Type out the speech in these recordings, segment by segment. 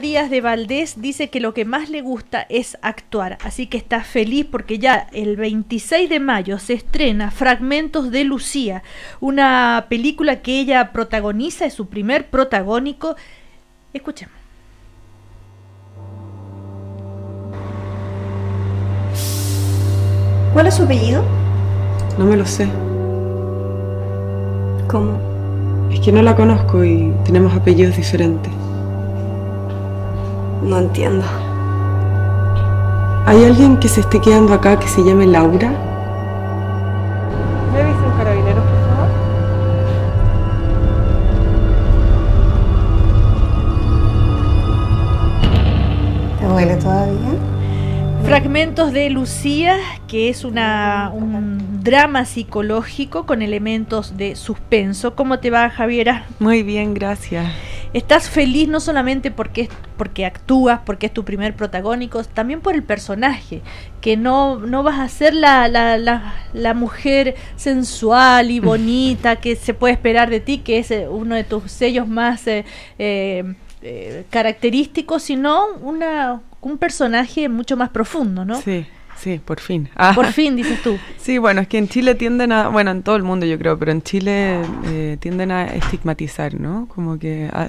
Díaz de Valdés dice que lo que más le gusta es actuar, así que está feliz porque ya el 26 de mayo se estrena Fragmentos de Lucía, una película que ella protagoniza, es su primer protagónico. Escuchemos. ¿Cuál es su apellido? No me lo sé. ¿Cómo? Es que no la conozco y tenemos apellidos diferentes. No entiendo. ¿Hay alguien que se esté quedando acá que se llame Laura? ¿Me un carabineros, por favor? ¿Te huele todavía? Fragmentos de Lucía, que es una, un drama psicológico con elementos de suspenso. ¿Cómo te va, Javiera? Muy bien, gracias. Estás feliz no solamente porque, porque actúas, porque es tu primer protagónico, también por el personaje, que no, no vas a ser la, la, mujer sensual y bonita que se puede esperar de ti, que es eh, uno de tus sellos más eh, eh, característicos, sino una, un personaje mucho más profundo, ¿no? Sí. Sí, por fin. Ah. Por fin, dices tú. Sí, bueno, es que en Chile tienden a, bueno, en todo el mundo yo creo, pero en Chile eh, tienden a estigmatizar, ¿no? Como que ah,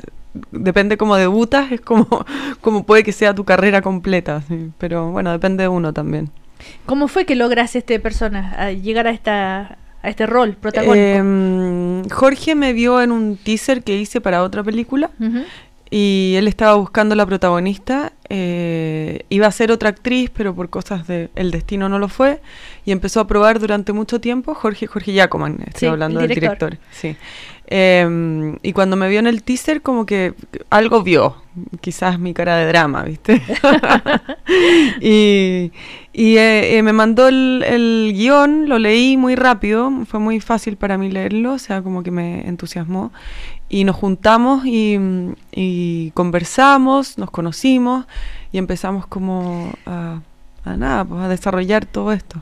depende cómo debutas, es como, como puede que sea tu carrera completa, pero bueno, depende de uno también. ¿Cómo fue que logras este persona, llegar a esta a este rol protagónico? Em, Jorge me vio en un teaser que hice para otra película y él estaba buscando la protagonista eh, iba a ser otra actriz, pero por cosas del destino no lo fue. Y empezó a probar durante mucho tiempo Jorge, Jorge eh, estoy hablando del director. Em, y cuando me vio en el teaser, como que algo vio, quizás mi cara de drama, ¿viste? y, eh, me mandó el, guión, lo leí muy rápido, fue muy fácil para mí leerlo, o sea, como que me entusiasmó y nos juntamos y, conversamos, nos conocimos y empezamos como a nada, pues a desarrollar todo esto.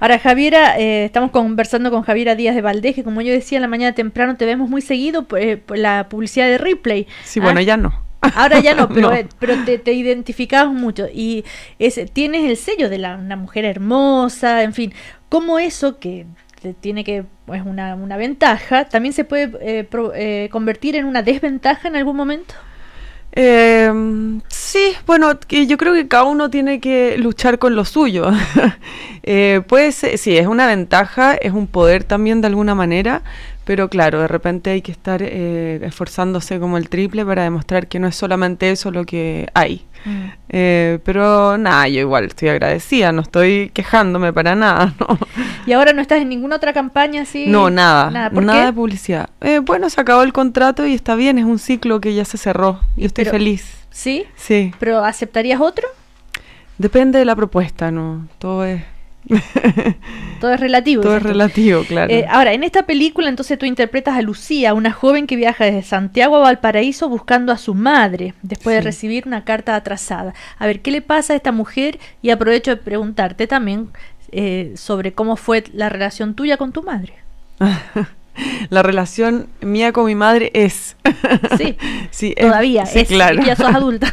Ahora, Javiera, eh, estamos conversando con Javiera Díaz de Valdés, que como yo decía en la mañana temprano, te vemos muy seguido por, eh, la publicidad de Ripley. Sí, bueno, ah, ya no. Ahora ya no, pero, eh, pero te, te identificabas mucho y es, tienes el sello de la, una mujer hermosa, en fin, ¿cómo eso que tiene que, es pues, una, una, ventaja, también se puede convertir en una desventaja en algún momento? Eh, sí, bueno, yo creo que cada uno tiene que luchar con lo suyo. pues sí, es una ventaja, es un poder también de alguna manera, pero claro, de repente hay que estar eh, esforzándose como el triple para demostrar que no es solamente eso lo que hay. Mm. Eh, pero nada, yo igual estoy agradecida, no estoy quejándome para nada. ¿Y ahora no estás en ninguna otra campaña así? No, nada. Nada, nada de publicidad. Eh, bueno, se acabó el contrato y está bien, es un ciclo que ya se cerró. Y estoy feliz. ¿Sí? Sí. ¿Pero aceptarías otro? Depende de la propuesta, ¿no? Todo es Todo es relativo. Todo es relativo, claro. Eh, ahora, en esta película entonces tú interpretas a Lucía, una joven que viaja desde Santiago a Valparaíso buscando a su madre, después de recibir una carta atrasada. A ver, ¿qué le pasa a esta mujer? Y aprovecho de preguntarte también eh, sobre cómo fue la relación tuya con tu madre. la relación mía con mi madre es. Sí, sí todavía es. Ya sos adulta.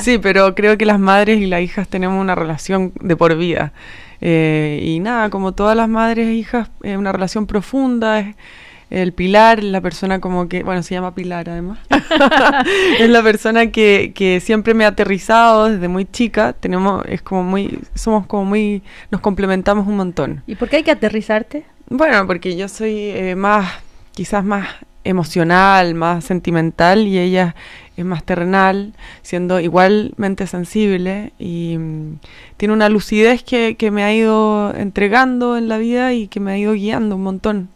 Sí, pero creo que las madres y las hijas tenemos una relación de por vida. Eh, y nada, como todas las madres e hijas, eh, una relación profunda. Es, el Pilar, la persona como que, bueno, se llama Pilar además, es la persona que, que, siempre me ha aterrizado desde muy chica, tenemos, es como muy, somos como muy, nos complementamos un montón. ¿Y por qué hay que aterrizarte? Bueno, porque yo soy eh, más, quizás más emocional, más sentimental y ella es más siendo igualmente sensible y mm, tiene una lucidez que, me ha ido entregando en la vida y que me ha ido guiando un montón.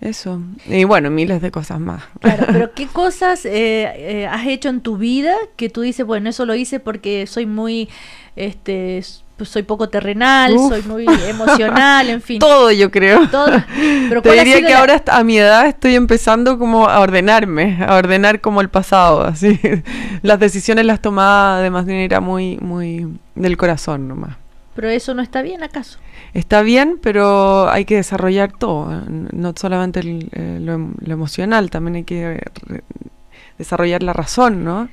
Eso. Y bueno, miles de cosas más. Claro, pero ¿qué cosas eh, eh, has hecho en tu vida que tú dices, bueno, eso lo hice porque soy muy, este, pues, soy poco terrenal, soy muy emocional, en fin. Todo yo creo. Todo. Pero Te diría que ahora a mi edad estoy empezando como a ordenarme, a ordenar como el pasado, así. Las decisiones las tomaba de manera muy, muy del corazón nomás. Pero eso no está bien, ¿acaso? Está bien, pero hay que desarrollar todo, ¿eh? no solamente eh, em, lo, emocional, también hay que eh, desarrollar la razón, ¿no?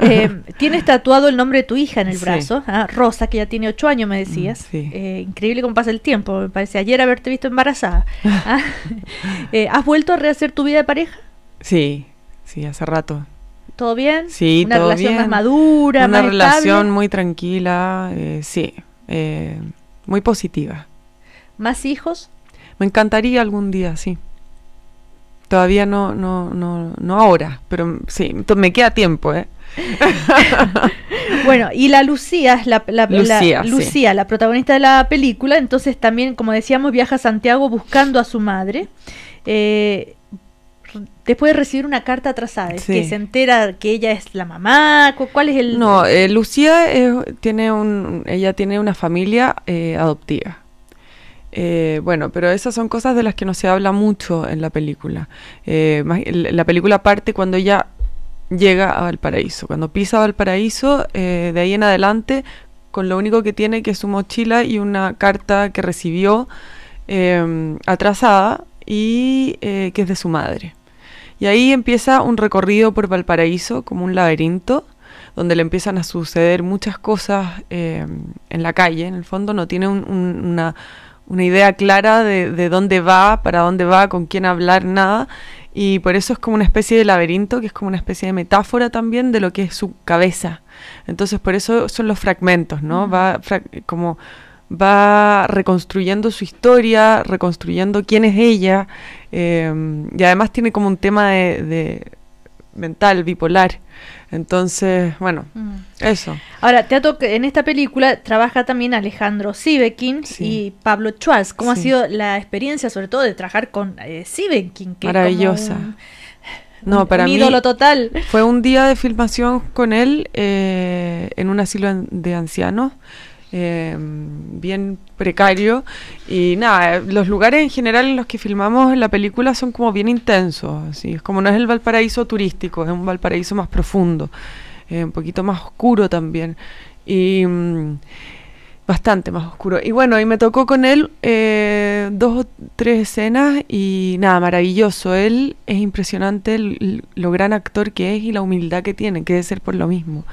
Eh, tienes tatuado el nombre de tu hija en el brazo, ah, Rosa, que ya tiene ocho años, me decías. Mm, eh, increíble cómo pasa el tiempo, me parece ayer haberte visto embarazada. Ah, eh, ¿Has vuelto a rehacer tu vida de pareja? Sí, sí, hace rato. ¿Todo bien? Sí, Una relación más madura, más madura, Una relación muy tranquila, sí, muy positiva. ¿Más hijos? Me encantaría algún día, sí. Todavía no, no, no, no ahora, pero sí, me queda tiempo, ¿eh? bueno, y la Lucía es la, Lucía, la, protagonista de la película, entonces también, como decíamos, viaja a Santiago buscando a su madre. Eh, después de recibir una carta atrasada, que se entera que ella es la mamá, ¿cuál es el...? No, eh, Lucía tiene un, ella tiene una familia eh, adoptiva. Eh, bueno, pero esas son cosas de las que no se habla mucho en la película. Eh, la película parte cuando ella llega a Valparaíso. Cuando pisa Valparaíso, eh, de ahí en adelante, con lo único que tiene que es su mochila y una carta que recibió em, atrasada y que es de su madre. Y ahí empieza un recorrido por Valparaíso, como un laberinto donde le empiezan a suceder muchas cosas em, en la calle. En el fondo no tiene una, una idea clara de, dónde va, para dónde va, con quién hablar, nada. Y por eso es como una especie de laberinto, que es como una especie de metáfora también de lo que es su cabeza. Entonces por eso son los fragmentos, ¿no? Va como va reconstruyendo su historia, reconstruyendo quién es ella, em, y además tiene como un tema de mental, bipolar. Entonces, bueno, mm. eso. Ahora, te en esta película trabaja también Alejandro Sivekin y Pablo Schwartz. ¿Cómo ha sido la experiencia, sobre todo, de trabajar con eh, Sivekin? Maravillosa. no, para mí ídolo total. Fue un día de filmación con él eh, en un asilo de ancianos. Em, bien precario. Y nada, los lugares en general en los que filmamos la película son como bien intensos, así es como no es el Valparaíso turístico, es un Valparaíso más profundo, eh, un poquito más oscuro también. Y. Mm, bastante más oscuro. Y bueno, y me tocó con él eh, dos o tres escenas y nada, maravilloso. Él es impresionante lo gran actor que es y la humildad que tiene, que debe ser por lo mismo.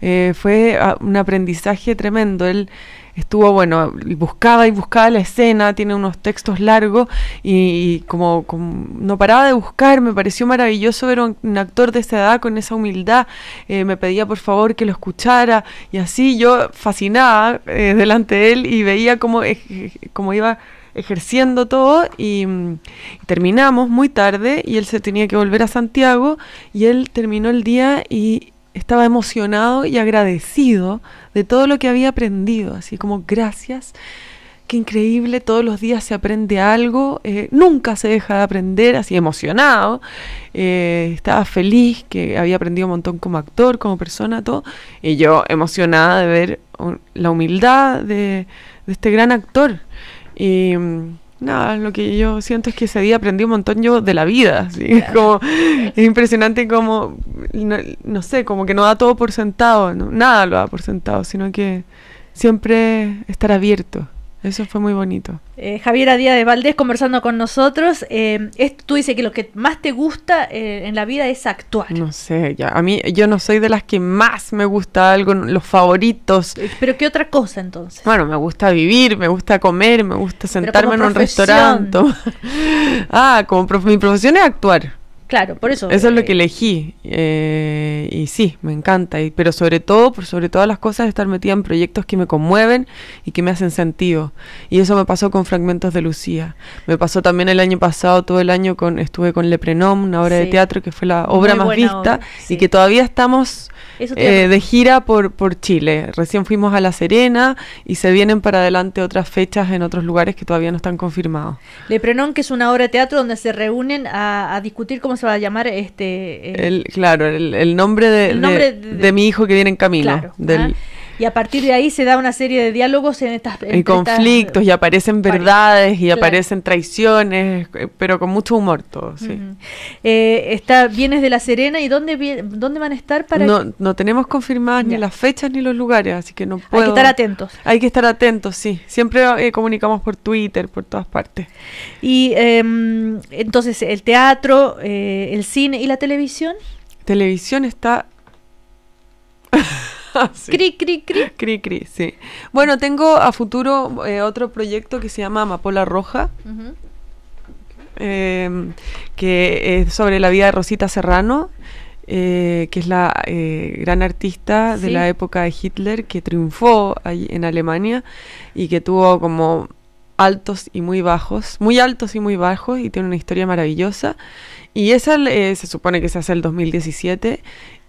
Eh, fue un aprendizaje tremendo. Él estuvo, bueno, buscaba y buscaba la escena, tiene unos textos largos y, como, no paraba de buscar, me pareció maravilloso ver un, un actor de esa edad con esa humildad, eh, me pedía por favor que lo escuchara y así yo fascinaba eh, delante de él y veía cómo, iba ejerciendo todo y, terminamos muy tarde y él se tenía que volver a Santiago y él terminó el día y estaba emocionado y agradecido de todo lo que había aprendido, así como gracias, qué increíble, todos los días se aprende algo, eh, nunca se deja de aprender, así emocionado, eh, estaba feliz que había aprendido un montón como actor, como persona, todo, y yo emocionada de ver la humildad de, de este gran actor. Y, mm, nada, lo que yo siento es que ese día aprendí un montón yo de la vida. Como, es impresionante como, no, sé, como que no da todo por sentado, no, nada lo da por sentado, sino que siempre estar abierto. Eso fue muy bonito. Eh, Javiera Díaz de Valdés conversando con nosotros. Eh, tú dices que lo que más te gusta eh, en la vida es actuar. No sé, A mí, yo no soy de las que más me gusta algo, los favoritos. Eh, pero ¿qué otra cosa entonces? Bueno, me gusta vivir, me gusta comer, me gusta sentarme en un restaurante. ah, como mi profesión es actuar. Claro, por eso. Eso es lo eh, que elegí. Eh, y sí, me encanta. pero sobre todo, por sobre todas las cosas, estar metida en proyectos que me conmueven y que me hacen sentido. Y eso me pasó con Fragmentos de Lucía. Me pasó también el año pasado, todo el año, con estuve con Leprenom, una obra de teatro que fue la obra más vista y que todavía estamos eh, de gira por, Chile. Recién fuimos a La Serena y se vienen para adelante otras fechas en otros lugares que todavía no están confirmados. Leprenom, que es una obra de teatro donde se reúnen a, a discutir cómo a llamar? Este, eh, el, claro, el, nombre, de, de, mi hijo que viene en camino. del, ah, y a partir de ahí se da una serie de diálogos en estas... En conflictos y aparecen verdades y aparecen traiciones, eh, pero con mucho humor todo, sí. Eh, está, vienes de La Serena y dónde, dónde van a estar para... No, tenemos confirmadas ni las fechas ni los lugares, así que no puedo... Hay que estar atentos. Hay que estar atentos, sí. Siempre eh, comunicamos por Twitter, por todas partes. Y em, entonces el teatro, el cine y la televisión. Televisión está... Cri, cri, cri. Cri, cri, sí. Bueno, tengo a futuro eh, otro proyecto que se llama Amapola Roja. Em, que es sobre la vida de Rosita Serrano, eh, que es la eh, gran artista de la época de Hitler que triunfó ahí en Alemania y que tuvo como altos y muy bajos, muy altos y muy bajos y tiene una historia maravillosa. Y esa se supone que se hace el 2017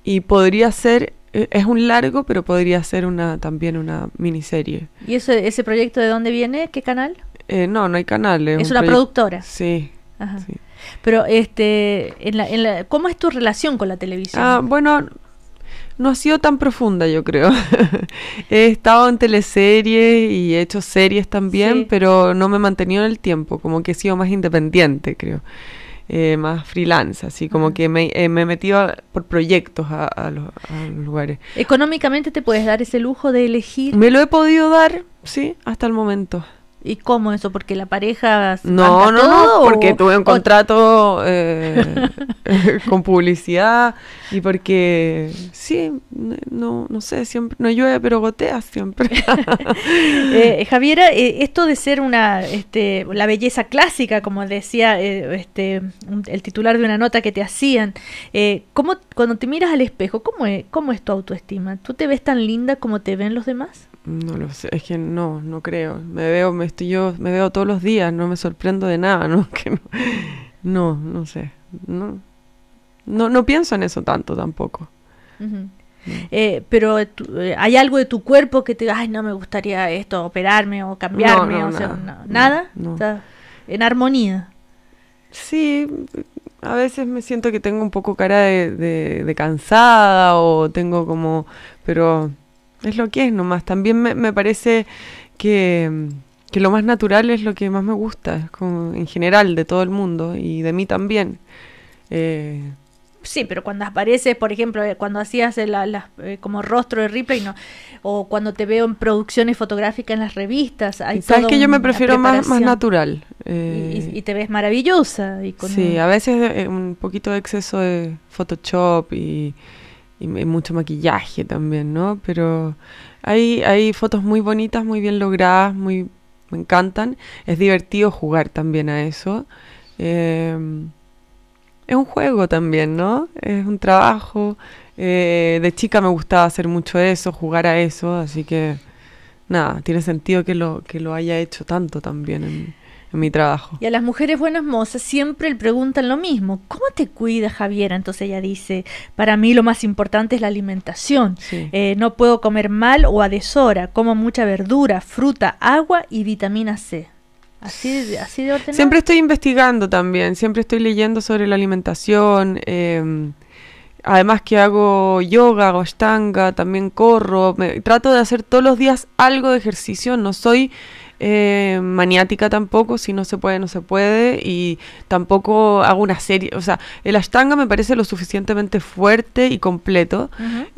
y podría ser eh, es un largo, pero podría ser una también una miniserie. ¿Y ese ese proyecto de dónde viene? ¿Qué canal? Eh, no, no hay canal. Es, una productora. Sí, Ajá. Pero, este, en la, en la, ¿cómo es tu relación con la televisión? Ah, bueno, no ha sido tan profunda, yo creo. he estado en teleseries y he hecho series también, pero no me he mantenido en el tiempo, como que he sido más independiente, creo. Eh, más freelance, así como que eh, me, he metido por proyectos los, a, los, lugares. ¿Económicamente te puedes dar ese lujo de elegir? Me lo he podido dar, sí, hasta el momento. ¿Y cómo eso? ¿Porque la pareja... No, no, no, porque tuve un contrato eh, con publicidad y porque, sí, no, no sé, siempre no llueve, pero gotea siempre. eh, Javiera, eh, esto de ser una, este, la belleza clásica, como decía eh, este, el titular de una nota que te hacían, ¿cómo, cuando te miras al espejo, ¿cómo ¿cómo es tu autoestima? ¿Tú te ves tan linda como te ven los demás? No lo sé, es que no, no creo. Me veo, me estoy yo, me veo todos los días, no me sorprendo de nada, ¿no? no, no, sé. No, no, pienso en eso tanto tampoco. Eh, pero eh, hay algo de tu cuerpo que te ay, no me gustaría esto, operarme o cambiarme, o nada. en armonía. Sí, a veces me siento que tengo un poco cara de, de cansada o tengo como, pero es lo que es nomás. También me, me parece que, que, lo más natural es lo que más me gusta, como en general de todo el mundo y de mí también. Eh, Sí, pero cuando apareces, por ejemplo, eh, cuando hacías eh, la, eh, como rostro de Ripley, o cuando te veo en producciones fotográficas en las revistas. Sabes que yo me prefiero más, más natural. y, te ves maravillosa. sí, a veces un poquito de exceso de Photoshop y y mucho maquillaje también, ¿no? Pero hay, hay fotos muy bonitas, muy bien logradas, muy me encantan. Es divertido jugar también a eso. Em, es un juego también, ¿no? Es un trabajo. Eh, de chica me gustaba hacer mucho eso, jugar a eso, así que nada, tiene sentido que lo, que lo haya hecho tanto también. En, en mi trabajo. Y a las mujeres buenas mozas siempre le preguntan lo mismo. ¿Cómo te cuidas, Javiera? Entonces ella dice, para mí lo más importante es la alimentación. Eh, no puedo comer mal o a deshora. Como mucha verdura, fruta, agua y vitamina C. Así, de ordenado. Siempre estoy investigando también. Siempre estoy leyendo sobre la alimentación. Em, además que hago yoga, hago ashtanga, también corro, trato de hacer todos los días algo de ejercicio, no soy eh, maniática tampoco, si no se puede, no se puede, y tampoco hago una serie, o sea, el ashtanga me parece lo suficientemente fuerte y completo,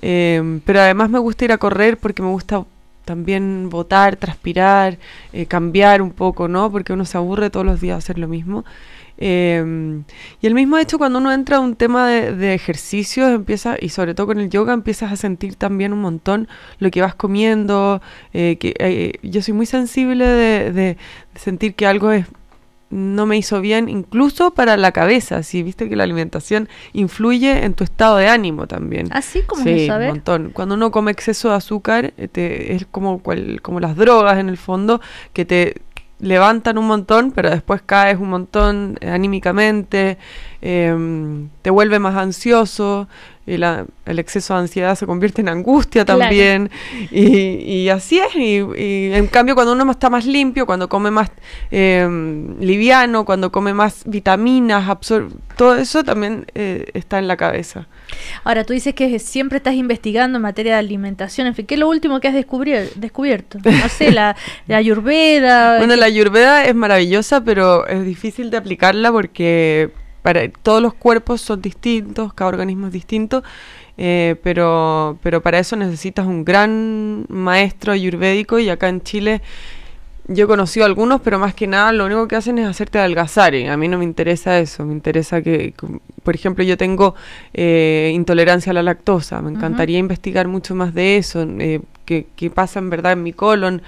eh, pero además me gusta ir a correr porque me gusta también votar, transpirar, eh, cambiar un poco, ¿no? Porque uno se aburre todos los días hacer lo mismo. Em, y el mismo hecho, cuando uno entra a un tema de, de ejercicios, empieza, y sobre todo con el yoga, empiezas a sentir también un montón lo que vas comiendo. Eh, que, eh, yo soy muy sensible de, sentir que algo no me hizo bien, incluso para la cabeza. Si viste que la alimentación influye en tu estado de ánimo también. Así ¿Ah, como sí, un montón. Cuando uno come exceso de azúcar, eh, es como, como las drogas en el fondo, que te levantan un montón, pero después caes un montón eh, anímicamente, em, te vuelve más ansioso, y el, exceso de ansiedad se convierte en angustia también. Y, así es. Y, en cambio, cuando uno está más limpio, cuando come más eh, liviano, cuando come más vitaminas, absorbe, todo eso también eh, está en la cabeza. Ahora, tú dices que siempre estás investigando en materia de alimentación. En fin, ¿qué es lo último que has descubierto? No sé, la, la ayurveda. Bueno, eh, la ayurveda es maravillosa, pero es difícil de aplicarla porque para todos los cuerpos son distintos, cada organismo es distinto, eh, pero, pero para eso necesitas un gran maestro ayurvédico y acá en Chile yo he conocido algunos, pero más que nada lo único que hacen es hacerte adelgazar y a mí no me interesa eso, me interesa que, por ejemplo, yo tengo eh, intolerancia a la lactosa, me encantaría investigar mucho más de eso, eh, qué, qué pasa en verdad en mi colon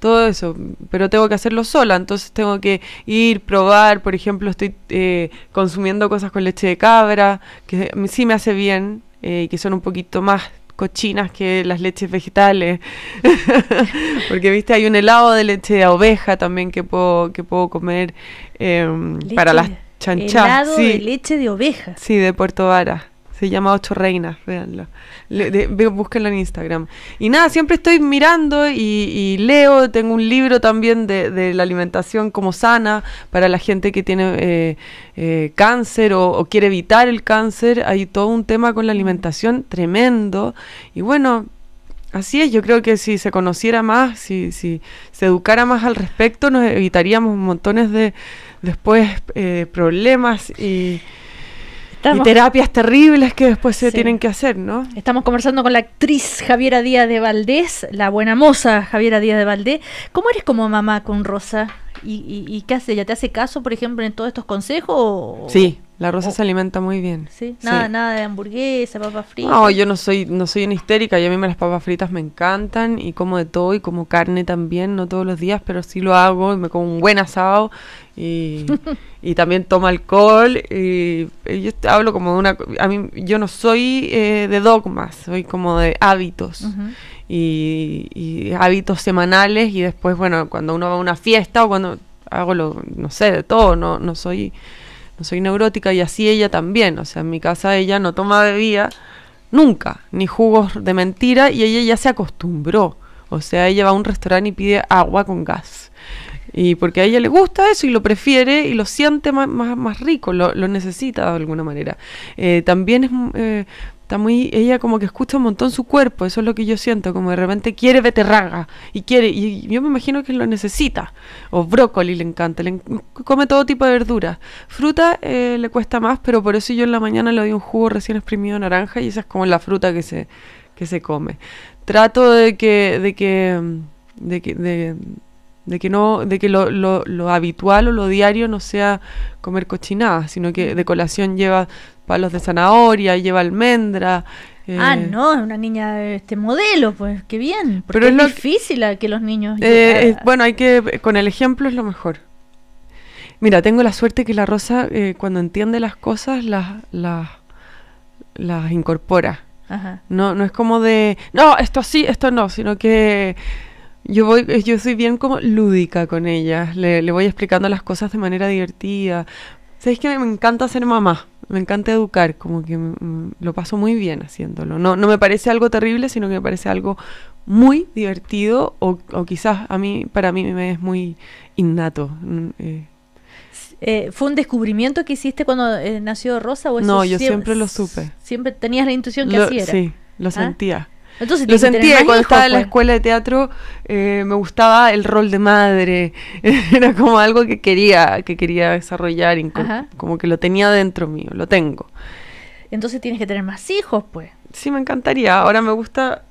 todo eso, pero tengo que hacerlo sola, entonces tengo que ir, probar, por ejemplo, estoy eh, consumiendo cosas con leche de cabra, que sí me hace bien, eh, que son un poquito más cochinas que las leches vegetales. Porque, viste, hay un helado de leche de oveja también que puedo, que puedo comer em, para las chanchas. Helado de leche de oveja. Sí, de Puerto Vara. Se llama Ocho Reinas, véanlo. Le, en Instagram. Y nada, siempre estoy mirando y, leo. Tengo un libro también de, la alimentación como sana para la gente que tiene eh, eh, cáncer o, quiere evitar el cáncer. Hay todo un tema con la alimentación tremendo. Y bueno. Así es, yo creo que si se conociera más, si, se educara más al respecto, nos evitaríamos montones de después eh, problemas y, y terapias terribles que después se tienen que hacer, ¿no? Estamos conversando con la actriz Javiera Díaz de Valdés, la buena moza Javiera Díaz de Valdés. ¿Cómo eres como mamá con Rosa? ¿Y, qué hace? ¿Ya te hace caso, por ejemplo, en todos estos consejos? Sí, la Rosa oh. se alimenta muy bien. Sí, nada, nada de hamburguesa, papas fritas. No, yo no soy, no soy una histérica. y a mí me las papas fritas me encantan y como de todo y como carne también, no todos los días, pero sí lo hago y me como un buen asado y, y también tomo alcohol y, yo hablo como de una... A mí, yo no soy eh, de dogmas, soy como de hábitos. y, hábitos semanales y después, bueno, cuando uno va a una fiesta o cuando hago lo, no sé, de todo, no, no soy no soy neurótica y así ella también. O sea, en mi casa ella no toma bebida nunca, ni jugos de mentira y ella ya se acostumbró. O sea, ella va a un restaurante y pide agua con gas. Y porque a ella le gusta eso y lo prefiere y lo siente más, rico, lo, necesita de alguna manera. Eh, también es eh, Está muy, ella como que escucha un montón su cuerpo, eso es lo que yo siento, como de repente quiere beterraga y quiere, y yo me imagino que lo necesita. O brócoli le encanta, le come todo tipo de verduras. Fruta eh, le cuesta más, pero por eso yo en la mañana le doy un jugo recién exprimido de naranja y esa es como la fruta que se, que se come. Trato de que, de que, de que, de, que no de que lo, lo, lo, habitual o lo diario no sea comer cochinadas sino que de colación lleva palos de zanahoria, lleva almendra. Eh, ah, no, es una niña este modelo, pues qué bien. Porque es, difícil que, que los niños. Eh, eh, bueno, hay que con el ejemplo es lo mejor. Mira, tengo la suerte que la Rosa cuando entiende las cosas las las, incorpora. No, no es como de no esto sí, esto no, sino que yo voy, yo soy bien como lúdica con ella Le, voy explicando las cosas de manera divertida. Sabes que me encanta ser mamá me encanta educar, como que mm, mm, lo paso muy bien haciéndolo. No, no me parece algo terrible, sino que me parece algo muy divertido o, o quizás a mí, para mí me es muy innato. Mm, eh. Eh, ¿Fue un descubrimiento que hiciste cuando eh, nació Rosa? O no, yo siempre, lo supe. Siempre tenías la intuición que lo, así Sí, lo ¿Ah? sentía. Entonces, lo sentía cuando estaba en la escuela de teatro eh, me gustaba el rol de madre. Era como algo que quería, que quería desarrollar, como que lo tenía dentro mío, lo tengo. Entonces tienes que tener más hijos, pues. Sí, me encantaría. Ahora me gusta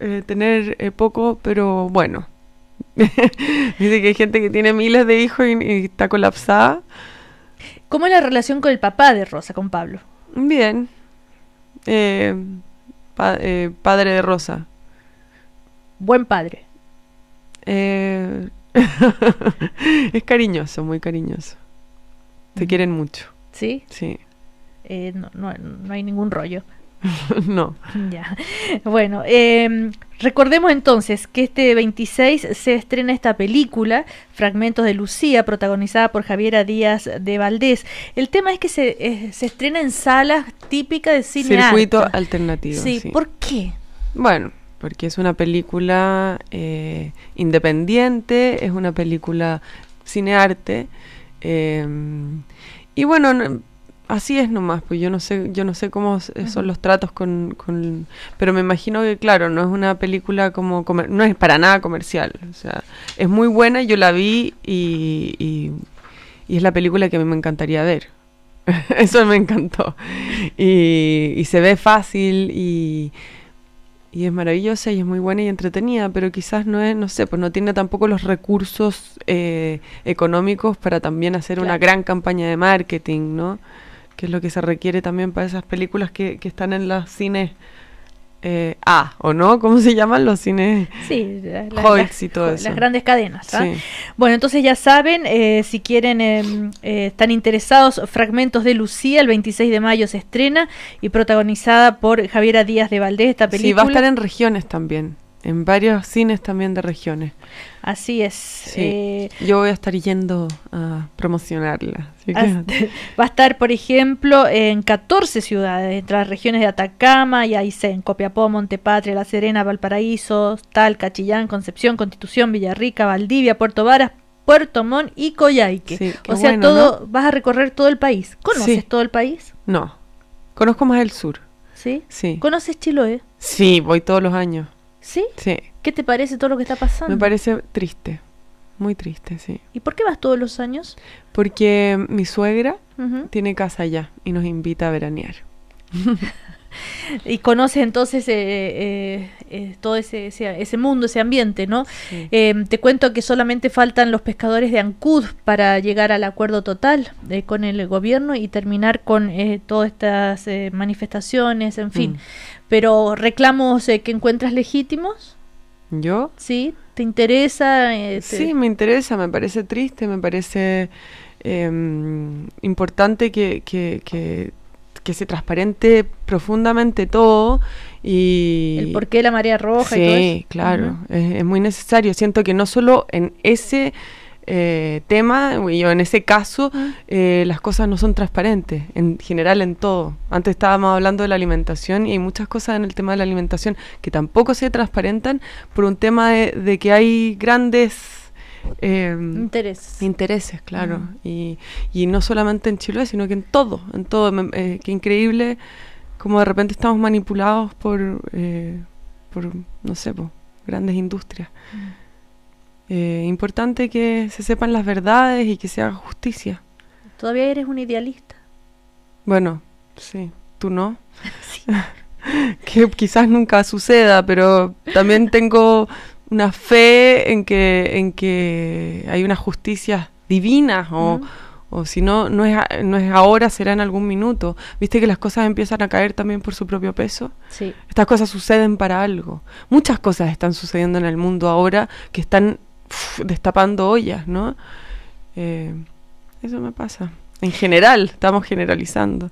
eh, tener eh, poco, pero bueno. Dice que hay gente que tiene miles de hijos y, está colapsada. ¿Cómo es la relación con el papá de Rosa, con Pablo? Bien. Eh, padre de Rosa. Buen padre. Eh... es cariñoso, muy cariñoso. Te quieren mucho. ¿Sí? Sí. Eh, no, no, no hay ningún rollo. no. Ya. Bueno, em, recordemos entonces que este 26 se estrena esta película, Fragmentos de Lucía, protagonizada por Javiera Díaz de Valdés. El tema es que se, estrena en salas típicas de cine. Circuito alternativo. Sí. ¿por qué? Bueno, porque es una película eh, independiente, es una película cinearte. Em, y bueno, así es nomás, pues yo no sé, yo no sé cómo eh, son los tratos con, pero me imagino que claro, no es una película como no es para nada comercial, o sea, es muy buena, yo la vi y, y, es la película que a mí me encantaría ver. Eso me encantó. Y, se ve fácil y, y es maravillosa y es muy buena y entretenida, pero quizás no es, no sé, pues no tiene tampoco los recursos eh, económicos para también hacer una gran campaña de marketing, ¿no? que es lo que se requiere también para esas películas que, que están en los cines eh, ¿o no? ¿Cómo se llaman los cines? Sí, las, grandes cadenas. ¿ah? Bueno, entonces ya saben, eh, si quieren, eh, eh, están interesados, Fragmentos de Lucía, el 26 de mayo se estrena y protagonizada por Javiera Díaz de Valdés, esta película. Sí, va a estar en regiones también en varios cines también de regiones. Así es. Eh, Yo voy a estar yendo a promocionarla. va a estar, por ejemplo, en 14 ciudades, entre las regiones de Atacama y Aysén, Copiapó, Montepatria, La Serena, Valparaíso, Talca, Chillán, Concepción, Constitución, Villarrica, Valdivia, Puerto Varas, Puerto Montt y Coyhaique. o sea, todo vas a recorrer todo el país. ¿Conoces todo el país? No. Conozco más el sur. ¿Sí? ¿Conoces Chiloé? Sí, voy todos los años. ¿Sí? Sí. ¿Qué te parece todo lo que está pasando? Me parece triste, muy triste, sí. ¿Y por qué vas todos los años? Porque mi suegra tiene casa allá y nos invita a veranear. y conoces entonces eh, eh, eh todo ese, ese, mundo, ese ambiente, ¿no? Em, te cuento que solamente faltan los pescadores de Ancud para llegar al acuerdo total eh, con el gobierno y terminar con todas estas manifestaciones, en fin. Mm. Pero reclamos que encuentras legítimos. ¿Yo? Sí, ¿te interesa? Sí, me interesa, me parece triste, me parece... Em, importante que, que, que se transparente profundamente todo y... El porqué de la marea roja y todo eso. claro, es, muy necesario. Siento que no solo en ese eh, tema, o en ese caso, ah. eh, las cosas no son transparentes, en general en todo. Antes estábamos hablando de la alimentación y hay muchas cosas en el tema de la alimentación que tampoco se transparentan por un tema de que hay grandes Em, intereses. Intereses, claro. Y, no solamente en Chile, sino que en todo, en todo. Eh, qué increíble como de repente estamos manipulados por, eh, por no sé, por grandes industrias. Mm. Eh, importante que se sepan las verdades y que se haga justicia. Todavía eres un idealista. Bueno, sí, tú no. que quizás nunca suceda, pero también tengo una fe en que, en que hay una justicia divina o, o si no, no es, no es ahora, será en algún minuto. Viste que las cosas empiezan a caer también por su propio peso. Sí. Estas cosas suceden para algo. Muchas cosas están sucediendo en el mundo ahora que están destapando ollas, ¿no? Eh, eso me pasa. En general, estamos generalizando.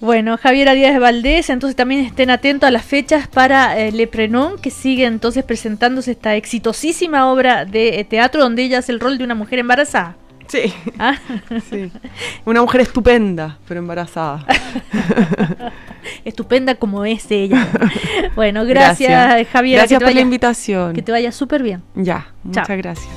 Bueno, Javier Arias Valdés, entonces también estén atentos a las fechas para eh, Le que sigue entonces presentándose esta exitosísima obra de eh, teatro donde ella hace el rol de una mujer embarazada. Sí. Ah. Una mujer estupenda, pero embarazada. estupenda como es ella. Bueno, gracias, Javier. Gracias por la invitación. Que te vaya súper bien. Ya, muchas gracias.